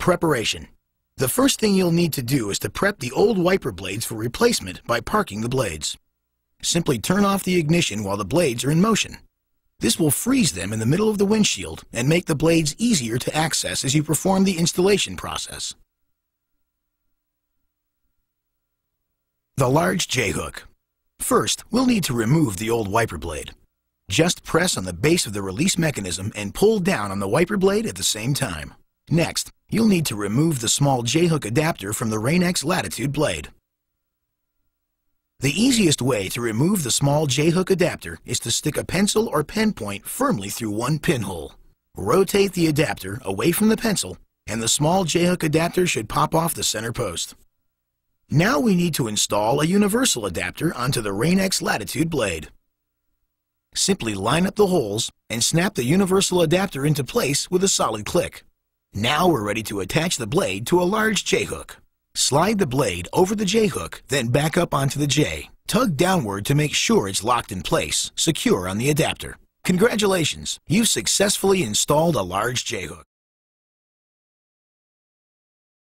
Preparation. The first thing you'll need to do is to prep the old wiper blades for replacement by parking the blades. Simply turn off the ignition while the blades are in motion. This will freeze them in the middle of the windshield and make the blades easier to access as you perform the installation process. The large J-hook. First, we'll need to remove the old wiper blade. Just press on the base of the release mechanism and pull down on the wiper blade at the same time. Next, you'll need to remove the small J-hook adapter from the Rain-X Latitude blade. The easiest way to remove the small J-hook adapter is to stick a pencil or pen point firmly through one pinhole. Rotate the adapter away from the pencil and the small J-hook adapter should pop off the center post. Now we need to install a universal adapter onto the Rain-X Latitude blade. Simply line up the holes and snap the universal adapter into place with a solid click. Now we're ready to attach the blade to a large J-hook. Slide the blade over the J-hook, then back up onto the J. Tug downward to make sure it's locked in place, secure on the adapter. Congratulations, you've successfully installed a large J-hook.